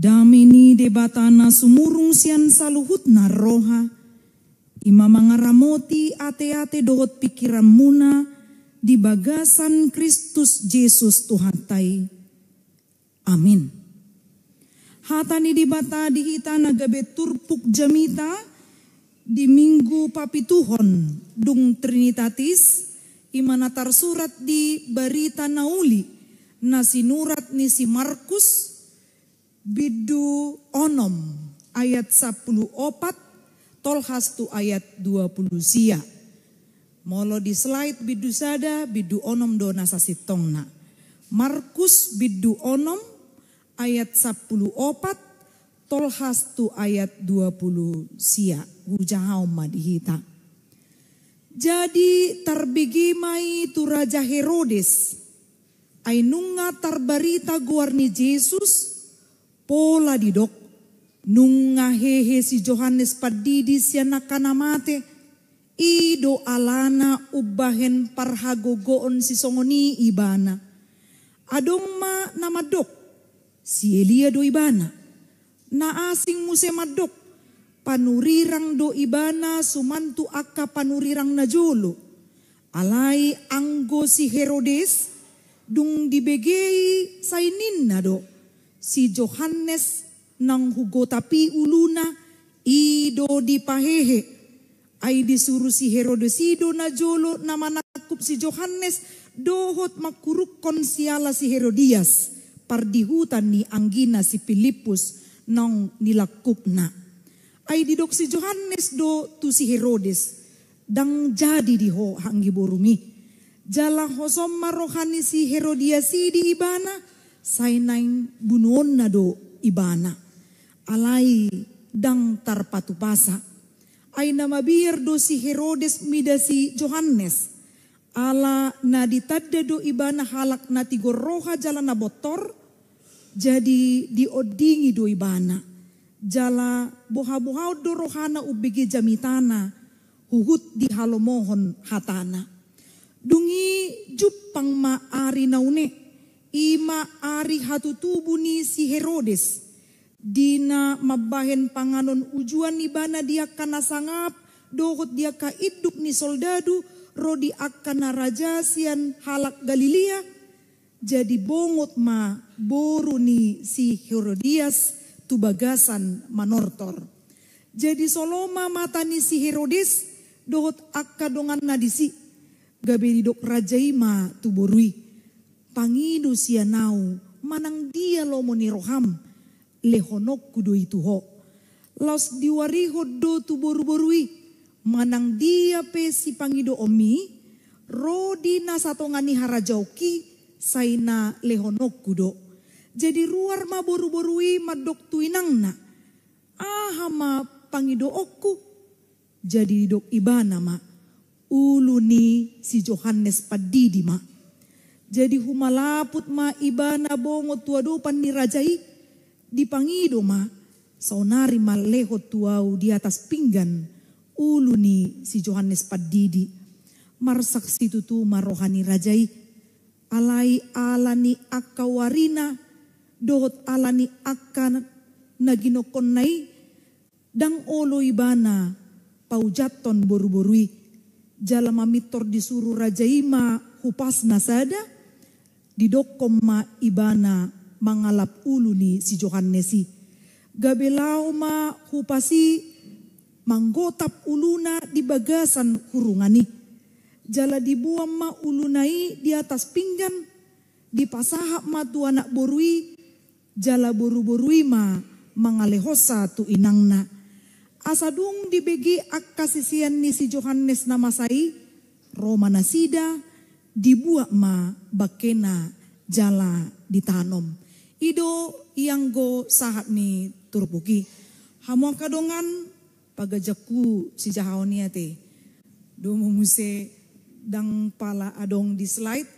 Damini debatana sumurung sian saluhut na roha. Ima mangaramoti ate-ate dohot pikiran muna di bagasan Kristus Yesus Tuhan Tai, Amin. Hatani di hita dihita nagabe turpuk jamita di minggu papituhon dung Trinitatis imanatar surat di barita nauli na sinurat ni si Markus Bidu Onom ayat 10 opat, Tolhastu ayat 20 sia. Molo di slide bidu sada, bidu onom dona sasitongna. Markus bidu onom ayat 10 opat, Tolhastu ayat 20 sia. Hujahau madihita. Jadi terbigi mai tu Raja Herodes. Ainunga tarbarita guarni Jesus pola di dok nunga hehe si Johannes padidi si anak mate ido alana ubahen parhago goon si songoni ibana adong ma nama dok si Elia do ibana na asing muse madok panurirang do ibana sumantu akka panurirang na jolo. alai anggo si Herodes dung dibegei sainin do si Johannes nang hugo tapi uluna ido di pahehe ai disuruh si Herodes ido na jolo nama nakup si Johannes dohot makuruk konsiala si Herodias Pardihutan hutan ni anggina si Filipus nang na. ai didok si Johannes do tu si Herodes dang jadi di ho hanggi borumi jala hosom marohani si Herodias di ibana sainain bunuon na do ibana. Alay dang tarpatupasa. Ay namabir do si Herodes mida si Johannes. Ala na ditadda do ibana halak na tigoroha jala na botor. Jadi diodingi do ibana. Jala boha-boha do rohana ubigi jamitana. Huhut di halomohon hatana. Dungi jupang maari naune ima ari hatu tubuh ni si Herodes. Dina mabahen panganon ujuan ni bana dia kana sangap, dohot dia ka iduk ni soldadu, rodi raja sian halak Galilea. Jadi bongot ma boru ni si Herodias tubagasan manortor. Jadi soloma mata ni si Herodes dohot akka dongan nadisi. Gabe didok rajai ma tuborui Pangidu sia nau, manang dia lomo ni roham, lehonok kudo itu ho. los diwariho do tu boru-borui, manang dia pesi pangido omi, rodi nasatongani harajauki, saina lehonok kudo. Jadi ruar ma boru-borui madok tuinang na, aha ma pangido oku, jadi dok ibana ma, ulu ni si Johannes padidi ma jadi huma laput ma ibana bongo tua do panirajai dipangido ma saunari leho tuau di atas pinggan uluni si Johannes Padidi marsak situ tu marohani rajai alai alani akawarina dohot alani akan nai. dang olo ibana paujaton boru-borui jalama mitor disuruh ma nasada. sada dokoma ibana mangalap ni si Johannesi. Gabelau ma hupasi manggotap uluna di bagasan hurungani. Jala dibuang ma ulunai di atas pinggan, di pasahak ma tu anak borui, jala boru-borui ma mangalehosa tu inangna. Asadung dibegi ak kasisian ni si Johannes namasai, Romana Sida, dibuat ma bakena jala ditanom. Ido yang go sahat ni turpuki. Hamuang kadongan pagajaku si jahaonia te. Domo muse dang pala adong di slide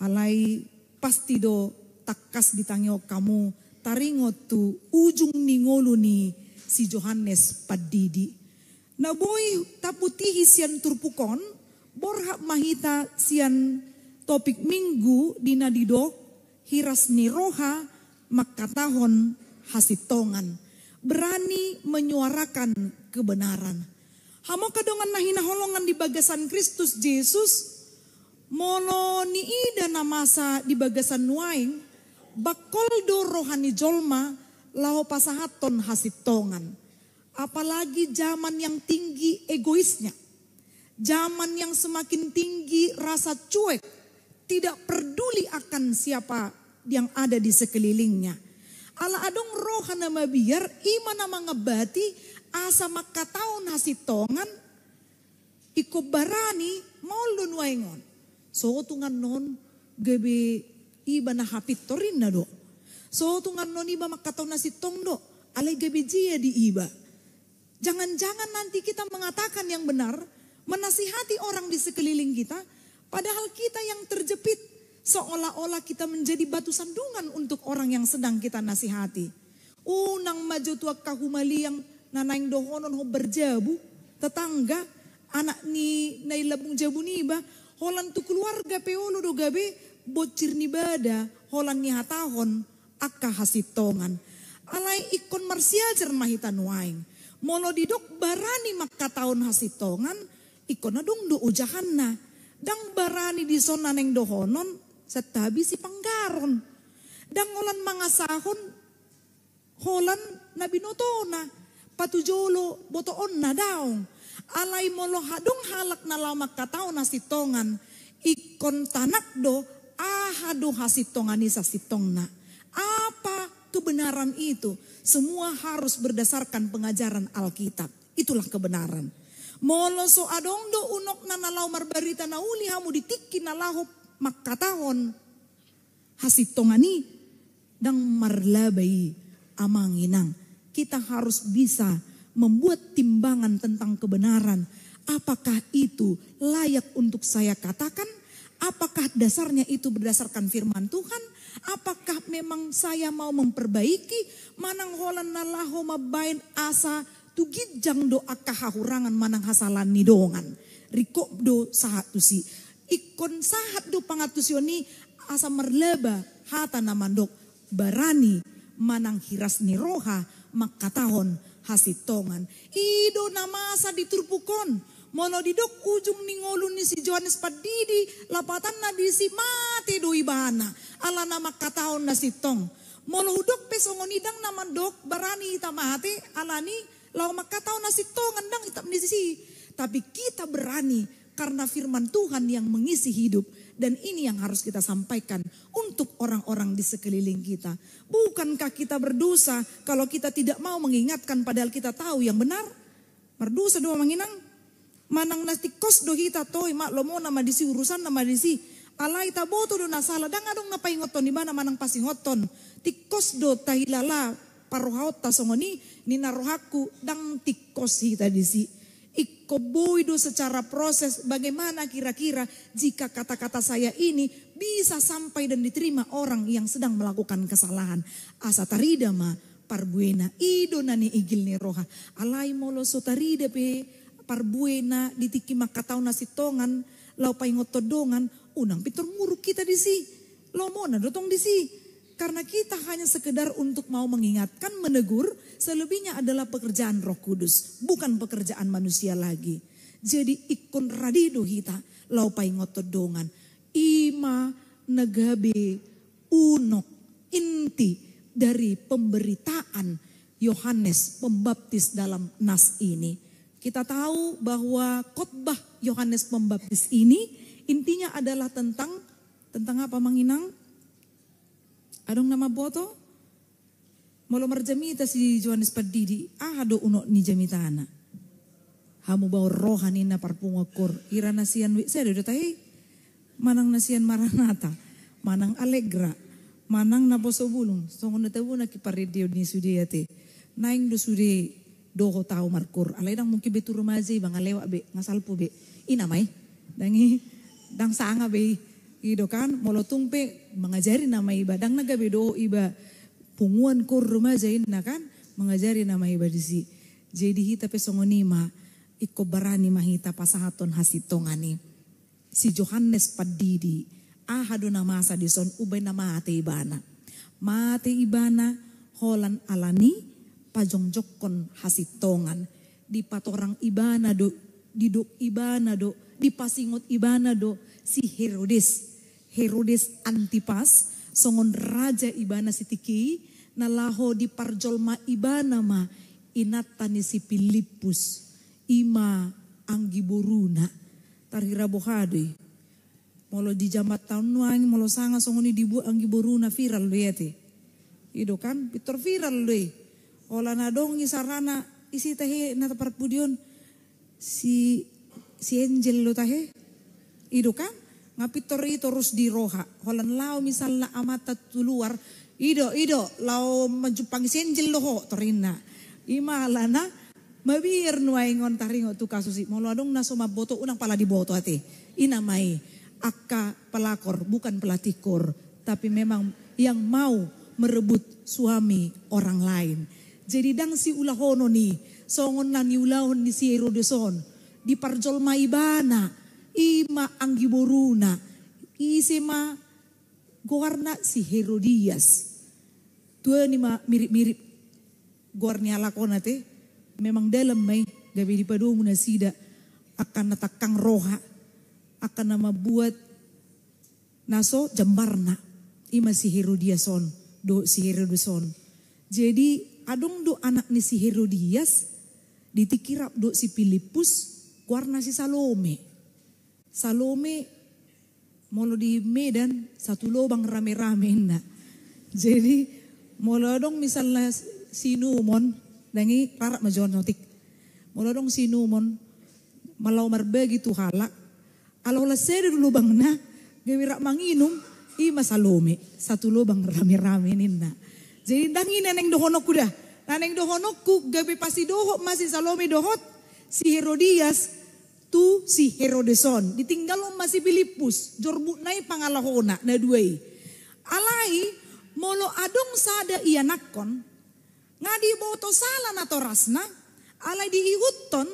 alai pasti do takas ditangyo kamu taringot tu ujung ningolu ni si Johannes padidi. Naboy taputihi hisian turpukon Borhak mahita sian topik minggu dina dido hiras niroha makatahon hasitongan. Berani menyuarakan kebenaran. Hamo kadongan nahina holongan di bagasan Kristus Yesus. Mono niida namasa di bagasan nuaing. Bakoldo rohani jolma lao pasahaton hasitongan. Apalagi zaman yang tinggi egoisnya Zaman yang semakin tinggi rasa cuek, tidak peduli akan siapa yang ada di sekelilingnya. Ala adong rohana iman nama ngebati. asa nasi tongan, iko barani maulun waingon. So tungan non gebe iba na hapit torin na do. So tungan non iba nasi tong do. Alay gebe jia di iba. Jangan-jangan nanti kita mengatakan yang benar, menasihati orang di sekeliling kita, padahal kita yang terjepit seolah-olah kita menjadi batu sandungan untuk orang yang sedang kita nasihati. Unang tua kahumali yang nanaing dohonon ho berjabu, tetangga, anak ni nai labung jabu niba, holan tu keluarga peolo do gabe, bocir ni bada, holan ni hatahon, akka hasitongan. Alai ikon marsial mahitan waing. Molo didok barani makka tahun hasitongan, na dong do ujahanna. Dang barani di sona neng dohonon setabi si panggaron. Dang olan mangasahon holan nabi notona. Patujolo botoon na daong. Alay molo hadong halak na lamak katao na sitongan. Ikon tanak do ahado sitongan ni sa sitongna. Apa kebenaran itu? Semua harus berdasarkan pengajaran Alkitab. Itulah kebenaran. Molo so adongdo unok na nalaw marbarita na uli hamu ditiki nalahop makatahon. Hasitongani dang marlabay amanginang. Kita harus bisa membuat timbangan tentang kebenaran. Apakah itu layak untuk saya katakan? Apakah dasarnya itu berdasarkan firman Tuhan? Apakah memang saya mau memperbaiki? Manang holan nalaho mabain asa tugid jang do akahahurangan manang hasalan ni doongan. Riko do sahat tu si. Ikon sahat do pangatusyo oni asa merleba hata namandok barani manang hiras ni roha makatahon hasitongan. Ido namasa diturpukon. Mono didok ujung ningolun ni si Johannes Padidi lapatan na di si mate do ibana. Ala nama katahon na si tong. Mono hudok pesongonidang namandok barani itamahate alani Lalu maka tahu nasi to ngendang kita menisi. Tapi kita berani karena firman Tuhan yang mengisi hidup. Dan ini yang harus kita sampaikan untuk orang-orang di sekeliling kita. Bukankah kita berdosa kalau kita tidak mau mengingatkan padahal kita tahu yang benar? Berdosa doa menginang. Manang nasi kos do kita toy mak mau nama disi urusan nama disi. Alai taboto do nasala Dan ngadong ngapain ngoton di mana manang ngoton. Tikos do tahilala paruhaut tasongoni Nina Rohaku, dang tikosi tadi si. boido secara proses bagaimana kira-kira jika kata-kata saya ini bisa sampai dan diterima orang yang sedang melakukan kesalahan. Asa tarida ma, parbuena ido nani igil ni roha. Alai molo tarida pe parbuena ditiki makatau nasi tongan lau paingotodongan unang pitur muruk kita disi. Lomona dotong disi karena kita hanya sekedar untuk mau mengingatkan, menegur, selebihnya adalah pekerjaan Roh Kudus, bukan pekerjaan manusia lagi. Jadi ikon radidu kita laupai ngotodongan ima negabe unok inti dari pemberitaan Yohanes Pembaptis dalam nas ini. Kita tahu bahwa khotbah Yohanes Pembaptis ini intinya adalah tentang tentang apa Manginang? Adong nama boto? Molo marjamita si Johannes Padidi, Ah, ado uno ni jamitana. Hamu bau rohani na kor. ira nasian wik. saya udah tahi, manang nasian maranata, manang alegra, manang naboso bulung, songon na tahu na kiparedio ni te. naing do sudi doho tau markur, alay dang mungkin betu rumazi, bang lewa be, ngasalpu be, Inamai. dangi, dang sanga be, ido kan pe mengajari nama iba dang naga bedo iba punguan kur rumah zainna kan mengajari nama iba si jadi hita pesongonima iko barani mahita pasahaton hasitongani si Johannes padidi ahadu nama asa dison ubay nama ate ibana mate ibana holan alani pajongjokkon hasitongan di patorang ibana do didok ibana do, pasingot ibana do si Herodes. Herodes Antipas songon raja ibana sitiki nalaho di parjolma ibana ma inatani si Filipus ima buruna tarhira bohade molo di jamat tahun nuang molo sanga songoni dibu anggiburuna viral luyete ya ido kan pitor viral lu olana nadongi sarana isi teh nata parpudion si si Angel lo tahe itu kan tori terus di roha holan lau misalnya amata tu luar ido ido lau menjumpang si Angel lo ho terina imalana mabir nuai ngon taringo tu kasusi molo adong nasoma boto unang pala di boto ate inamai akka pelakor bukan pelatikor tapi memang yang mau merebut suami orang lain jadi dang si ulahono nih songon na niulaon ni si Herodeson. Di parjol maibana, ima ang giboruna, isi ma si Herodias. Tua ni ma mirip-mirip gowarnya lakona te, memang dalam may gabi di padomu na sida akan natakang roha, akan na mabuat naso jambarna ima si Herodiason, do si Herodeson. Jadi adung do anak ni si Herodias ditikirap do si Filipus warna si Salome. Salome molo di Medan satu lubang rame-rame enggak. Jadi molo dong misalnya sinumon dengi rarak majuan notik. Molo dong Numon malau merbe gitu halak. kalau lesere dulu bang na gewirak manginum ima Salome satu lubang rame-rame ninda. Jadi dangi neneng dohono kuda. Raneng ku gabe pasi doho masih Salome dohot si Herodias tu si Herodeson. Ditinggal lo masih Filipus, jorbu nai pangalahona na duai. Alai molo adong sada iya nakon ngadi boto sala na torasna alai diiutton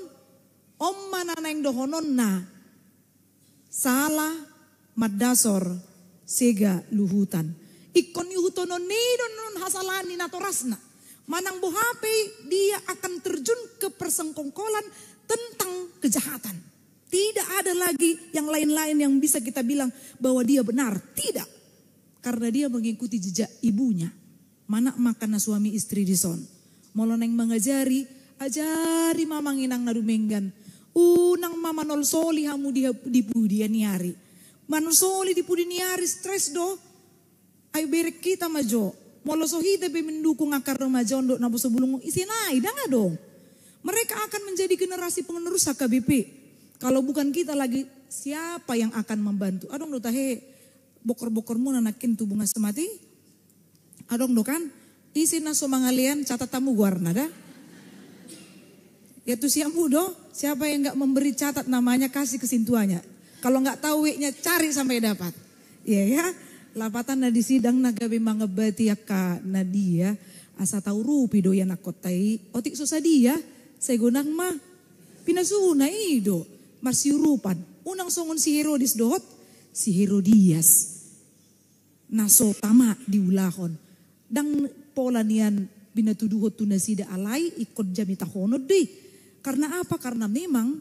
omma naneng na salah madasor sega luhutan. Ikon yuhutono neidon non hasalani na torasna. Manang buhape dia akan terjun ke persengkongkolan tentang kejahatan. Tidak ada lagi yang lain-lain yang bisa kita bilang bahwa dia benar. Tidak. Karena dia mengikuti jejak ibunya. Mana makan suami istri di son. Moloneng mengajari, ajari nginang inang narumenggan. Unang mama nol soli hamu dia dipudia niari. Manusoli di niari stres do. Ayo berek kita majo. Molosohi tapi mendukung akar remaja untuk nabu sebelum isinai, nggak dong. Mereka akan menjadi generasi penerus HKBP. Kalau bukan kita lagi, siapa yang akan membantu? Adong do tahe bokor-bokormu nanakin tubuh semati. Adong do kan, isina somangalian catatamu warna dah. tuh siamu do, siapa yang nggak memberi catat namanya kasih kesintuannya. Kalau nggak tahu cari sampai dapat. Iya yeah, ya. Yeah lapatan na na gabi mga ka na dia asa tauru pidoya nakotay otik dia sa gunang ma pinasuna ido marsiurupan unang songon si Herodes dohot si Herodias naso tama ulahon dang pola niyan binatuduhot tu na sida alay ikot jamita honod di karena apa karena memang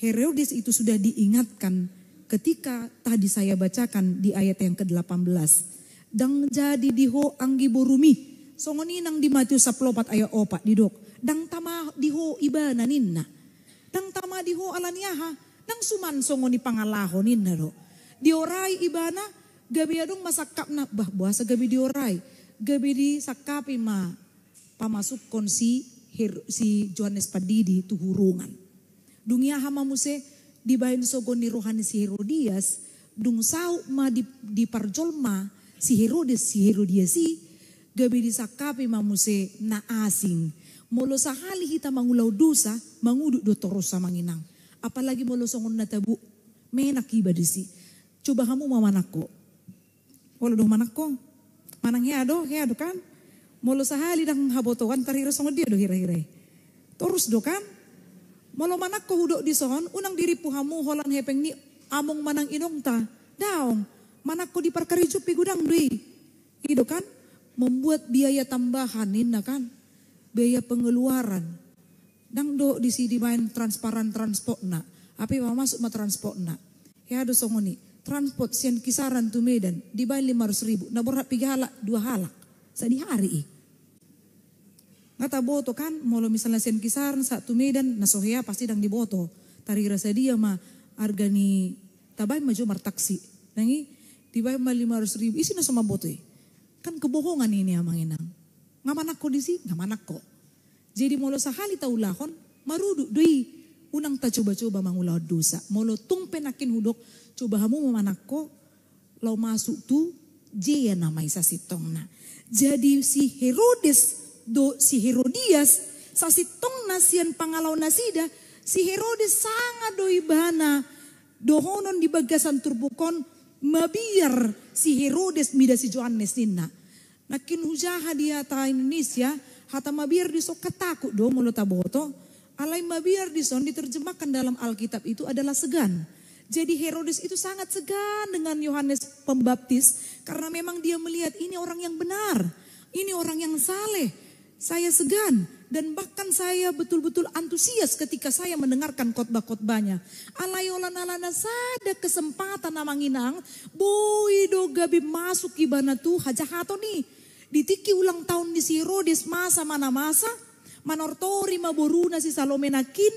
Herodes itu sudah diingatkan ketika tadi saya bacakan di ayat yang ke-18. Dang jadi diho anggi borumi. nang di Matius saplopat ayat opa oh, didok. Dang tama diho ibana ninna. Dang tama diho alaniaha. Dang suman songoni pangalaho ninna do. Diorai ibana gabi adung masakap na. Bah buasa gabi diorai. Gabi di sakapi ma. Pamasuk kon si, si Johannes Padidi tuhurungan. Dunia hama musih di bain sogoni rohani si Herodias dung sau ma di, di parjolma si Herodes si Herodias si gabi ma muse na asing molo sahali kita mangulau dosa, manguduk do toros sa manginang apalagi molo songon na tabu may nakiba si. coba kamu mamanak kok? Walau do manak kok? manang ya do, kan molo sahali dang habotokan, tariro songon dia do hira-hira torus do kan Malah manak ko hudok di sohon, unang diri puhamu holan hepeng ni among manang inong ta. Daong, manak ko diperkeriju pi gudang dui. Ido gitu kan? Membuat biaya tambahan inna kan? Biaya pengeluaran. Dang do di sini main transparan transport na. api yang masuk ma transport na? Ya do songoni. Transport sian kisaran tu Medan di bayan lima ratus ribu. na hak piga halak dua halak. Sadi hari ik nggak tak boto kan, mau misalnya sen kisaran satu medan, nasohia pasti dang diboto. Tari rasa dia mah argani tabai maju martaksi. Nangi tibai mah lima ratus ribu, isi sama boto e. Kan kebohongan ini manginang, nggak Ngamanak ko disi, ngamanak ko. Jadi molo sahali tau lahon, marudu doi. Unang ta coba-coba mangulaw dosa. Molo tung penakin hudok, coba hamu mamanak ko, lo masuk tu, jaya namai sasitong na. Jadi si Herodes do si Herodias sasitong nasian pangalaw nasida si Herodes sangat do ibana dohonon di bagasan turbukon mabiar si Herodes mida si Johannes ninna. Nakin hujaha dia ta Indonesia hata mabiar di sok kataku do mulut aboto Alai mabiar di son diterjemahkan dalam Alkitab itu adalah segan. Jadi Herodes itu sangat segan dengan Yohanes Pembaptis karena memang dia melihat ini orang yang benar, ini orang yang saleh saya segan dan bahkan saya betul-betul antusias ketika saya mendengarkan khotbah-khotbahnya. Alayolan alana sada kesempatan namanginang, do gabi masuk ibana tuh hato nih. Ditiki ulang tahun di si Herodes masa mana masa, manortori maboruna si Salome nakin,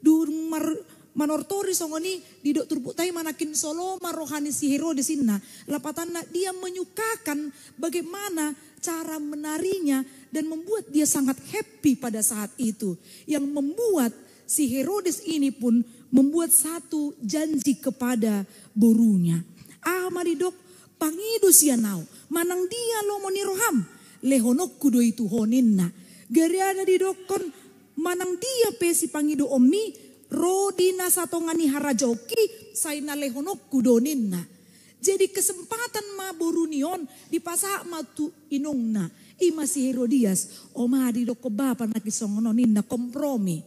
durmar manortori songoni di dokter butai manakin solo marohani si Herodes inna. Lapatana dia menyukakan bagaimana cara menarinya dan membuat dia sangat happy pada saat itu. Yang membuat si Herodes ini pun membuat satu janji kepada burunya. Ah maridok pangidu sianau, manang dia lo moniroham, lehonok kudo itu honinna. Geriana didokon manang dia pesi pangidu omni, rodina satongani harajoki, saina lehonok kudoninna. Jadi kesempatan ma borunion di pasak ma tu inungna. Ima si Herodias, oma di doko bapa naki songononin na kompromi.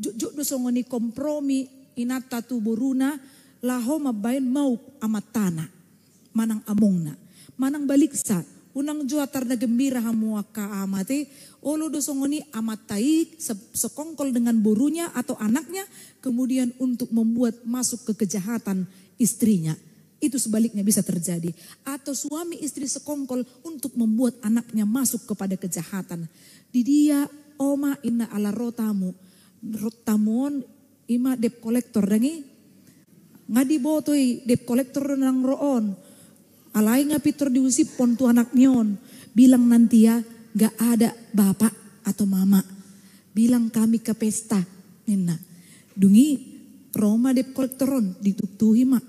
Juk do songoni kompromi inata tu boruna laho mabayan mau amat tanah. Manang amongna, manang baliksa, unang jua na gembira hamua ka amate, olo do amat taik sekongkol dengan burunya atau anaknya, kemudian untuk membuat masuk ke kejahatan istrinya itu sebaliknya bisa terjadi. Atau suami istri sekongkol untuk membuat anaknya masuk kepada kejahatan. Di dia, oma inna ala rotamu. Rotamon ima dep kolektor dengi Ngadi botoi dep kolektor nang roon. Alai nga diusip pon tu anak nyon. Bilang nanti ya gak ada bapak atau mama. Bilang kami ke pesta. Nena. Dungi Roma dep kolektoron ditutuhi mak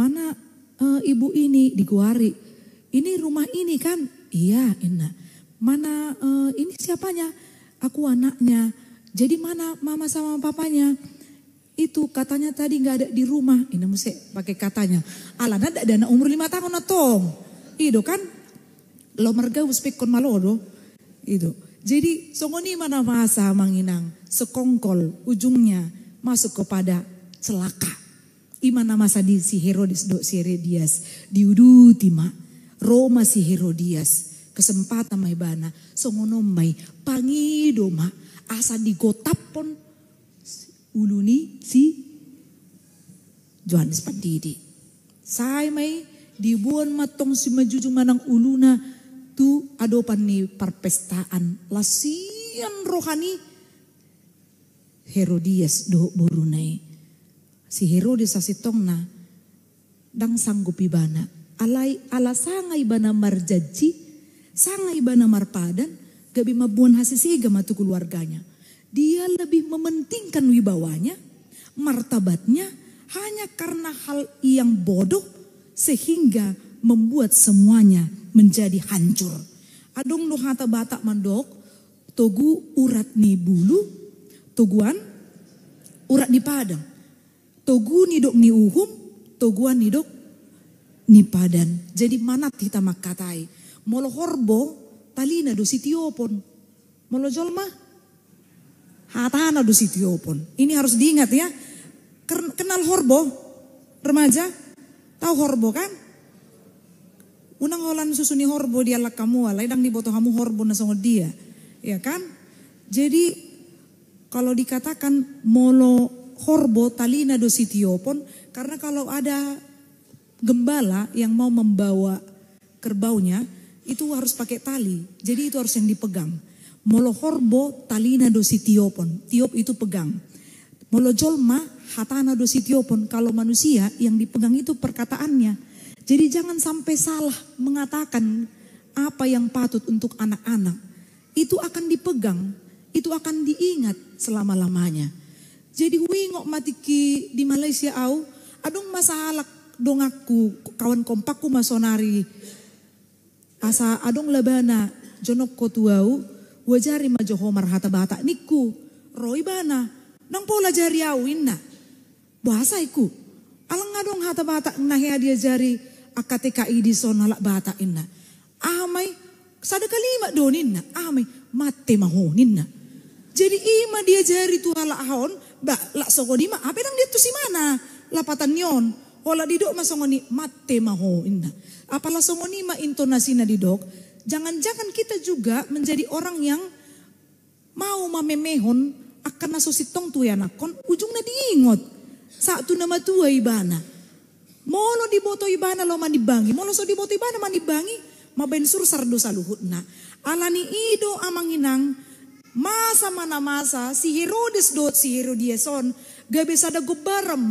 mana e, ibu ini di diguari? Ini rumah ini kan? Iya, Inna. Mana e, ini siapanya? Aku anaknya. Jadi mana mama sama papanya? Itu katanya tadi nggak ada di rumah. Ini mesti pakai katanya. Alana ada dana umur lima tahun atau? Itu kan lo merga uspekon malodo. Itu. Jadi songoni mana masa manginang sekongkol ujungnya masuk kepada celaka. Imana di si Herodes do si Herodias diudu tima Roma si Herodias kesempatan mai bana songono mai pangido ma asa pon uluni si Johannes Pandidi sai mai dibuan matong si majuju manang uluna tu adopan ni perpestaan lasian rohani Herodias do burunai si Herodes sa tongna, dang sanggup bana. alai ala sangai bana marjaji sangai bana marpadan gabi mabuan hasisiga matu keluarganya dia lebih mementingkan wibawanya martabatnya hanya karena hal yang bodoh sehingga membuat semuanya menjadi hancur adong lu hata mandok togu urat ni bulu tuguan urat di padang Togu nidok ni uhum, toguan nidok ni padan. Jadi manat kita makatai. Molo horbo talina do sitiopon. Molo jolma hatana do sitiopon. Ini harus diingat ya. Kenal horbo remaja? Tahu horbo kan? Unang holan susuni horbo dia lak kamu alai dang di botoh kamu horbo nasongo dia. Ya kan? Jadi kalau dikatakan molo horbo talina sitiopon karena kalau ada gembala yang mau membawa kerbaunya itu harus pakai tali. Jadi itu harus yang dipegang. Molo horbo talina sitiopon Tiop itu pegang. Molo jolma hatana sitiopon Kalau manusia yang dipegang itu perkataannya. Jadi jangan sampai salah mengatakan apa yang patut untuk anak-anak. Itu akan dipegang, itu akan diingat selama-lamanya. Jadi ngok mati ki di Malaysia au, adong masalah dong aku kawan kompakku masonari. Asa adong lebana jonok kotuau wajari majoho hata bata niku roi bana nang pola jari au inna bahasa iku alang adong hata bata nahe dia jari akatki di sonalak bata inna amai sada kalimat doninna amai mate mahoninna jadi ima dia jari tuhala ahon bak lak songoni ma, apa yang dia tu si mana? Lapatan yon. Ola oh, didok ma songoni, mate maho inna. Apalah songoni ma intonasina didok, jangan-jangan kita juga menjadi orang yang mau memehon akan kon tuyanakon, ujungnya diingot. saat tu nama tua ibana. Molo boto ibana lo bangi. molo so diboto ibana ma maben sur sardo na. Alani ido amanginang, Masa mana masa, si Herodes dot si Herodieson, gabesada gubaram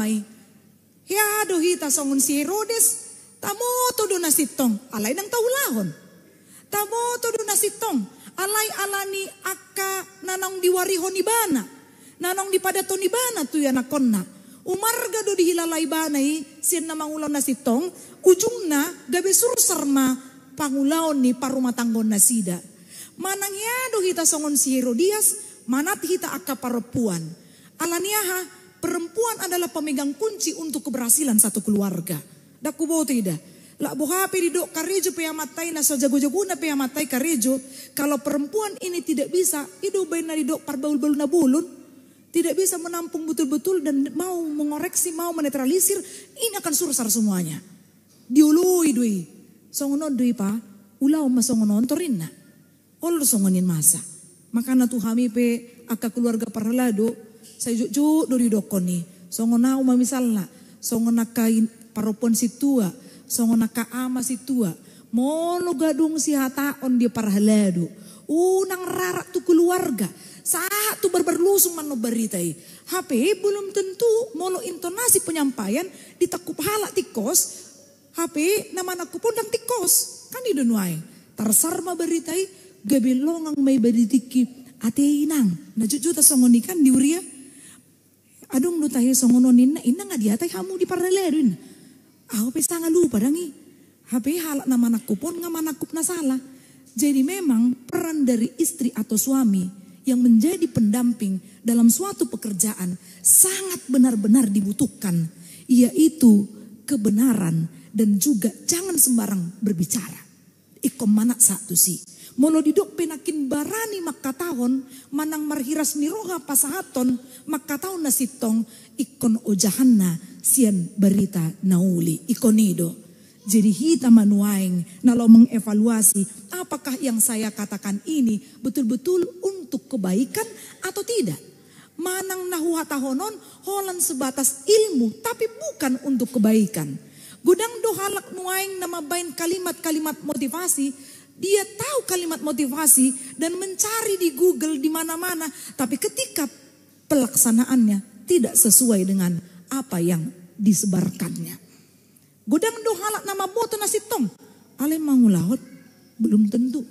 Ya Hiado hita songun si Herodes, tamoto do alai nang tau lahon. Tamu Tamoto do nasitong alai alay alani aka nanong diwari honi bana. Nanang pada toni bana tu ya nakonna. Umar Umarga do bana i sin na mangulaw na sitong, ujung na gabi pangulaon ni parumatanggon nasida sida. Manangyado kita songon si Herodias, manat kita akka perempuan. Alaniaha, perempuan adalah pemegang kunci untuk keberhasilan satu keluarga. Daku bawa tidak. buha di didok karejo peyamatai na jago jaguna peyamatai karejo. Kalau perempuan ini tidak bisa, itu di didok parbaul-baul na bulun. Tidak bisa menampung betul-betul dan mau mengoreksi, mau menetralisir. Ini akan sursar semuanya. Diului dui. Songonon dui pa, ulau masongono ontorin na. Ol songonin masa. Makana tu hami pe aka keluarga parhalado. Saya jujuk dori dokon ni. Songona uma misalna. Songona kain paropon si tua. Songona ka ama si tua. Mono gadung si hataon dia parhalado. Unang uh, rarak tu keluarga. Saat tu berberlusung mano beritai. HP belum tentu molo intonasi penyampaian ditakup halak tikos. HP nama pun dan tikos. Kan di dunia. Tersarma beritai longang may badidiki ate inang na jujuta songonikan diuria aduh tayo sa songononin na inang adi atay hamu di paralerin aho pesa nga lupa dangi hape halak na manakupon pun nga manakup na salah jadi memang peran dari istri atau suami yang menjadi pendamping dalam suatu pekerjaan sangat benar-benar dibutuhkan yaitu kebenaran dan juga jangan sembarang berbicara. Ikom mana satu sih. Mono didok penakin barani makataon, manang marhiras niroha pasahaton, makataon nasitong ikon ojahanna sian berita nauli, ikonido. Jadi kita manuaing nalo mengevaluasi apakah yang saya katakan ini betul-betul untuk kebaikan atau tidak. Manang tahonon holan sebatas ilmu tapi bukan untuk kebaikan. Gudang dohalak nama bain kalimat-kalimat motivasi dia tahu kalimat motivasi dan mencari di Google di mana-mana, tapi ketika pelaksanaannya tidak sesuai dengan apa yang disebarkannya. Godang dohalak nama boto nasi tong. Ale mangulaut belum tentu.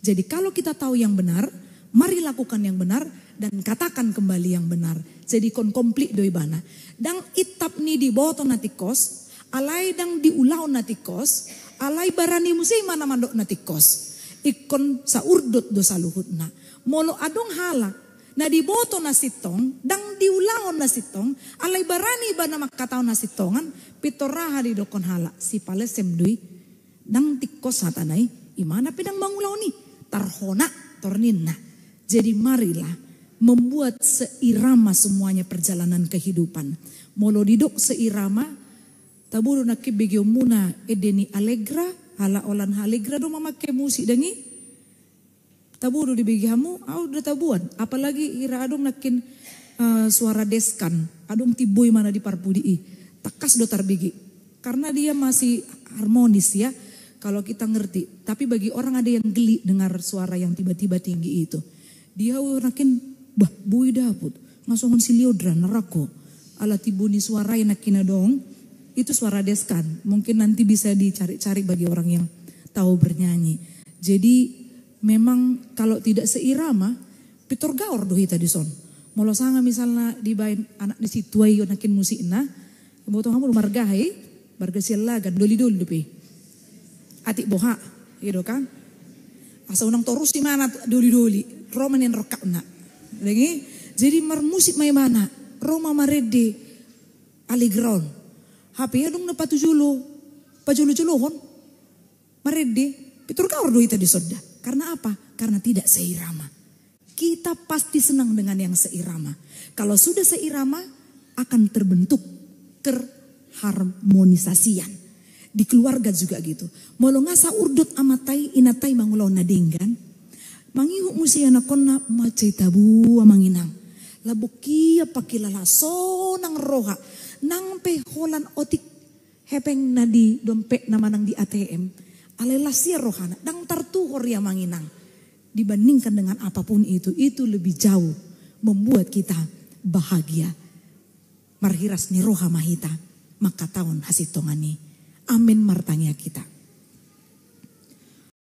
Jadi kalau kita tahu yang benar, mari lakukan yang benar dan katakan kembali yang benar. Jadi kon komplit doi bana. Dang itap ni di boto kos, alai dang diulau kos, alai barani musi mana mandok na tikos. Ikon sa urdot do sa luhut na. Molo adong hala na diboto na sitong, dang diulangon na sitong, alay barani ba na makataw na sitongan, pitoraha di dokon hala, si palesem dui, dang tikos sa imana pinang mangulaw ni, tarhona, tornin na. Jadi marilah membuat seirama semuanya perjalanan kehidupan. Molo didok seirama taburu na kibigi muna edeni alegra ala olan alegra, do mama ke musik dengi. taburu dibigi hamu au da tabuan apalagi ira adung nakin uh, suara deskan adung tibui mana di parpudi i, takas do tarbigi karena dia masih harmonis ya kalau kita ngerti tapi bagi orang ada yang geli dengar suara yang tiba-tiba tinggi itu dia nakin bah bui daput ngasongon siliodra nerako ala tibuni suara yang nakina dong itu suara deskan. Mungkin nanti bisa dicari-cari bagi orang yang tahu bernyanyi. Jadi memang kalau tidak seirama, pitur gaur dohi tadi son. Molo sanga misalnya dibain anak di situai yonakin musikna, kamu hamu margahai, margasilla gandoli doli doli dupi. Atik boha, gitu kan. Asa unang torus di mana doli doli, yang rokak Lengi, jadi marmusik mai mana, Roma marede, aligron, HP ya dong julu julu kon, julohon Marede. Pitur kaur duita disoda. Karena apa? Karena tidak seirama. Kita pasti senang dengan yang seirama. Kalau sudah seirama, akan terbentuk kerharmonisasian. Di keluarga juga gitu. Molo ngasa urdut amatai inatai mangulau nadenggan. Mangihu musiana konna macetabu amanginang. Labukia pakilala sonang roha nang holan otik hepeng nadi dompet nang di ATM. Alela sia rohana, dang tartuhor ya manginang. Dibandingkan dengan apapun itu, itu lebih jauh membuat kita bahagia. Marhiras ni roha mahita, maka tahun hasitongani. Amin martanya kita.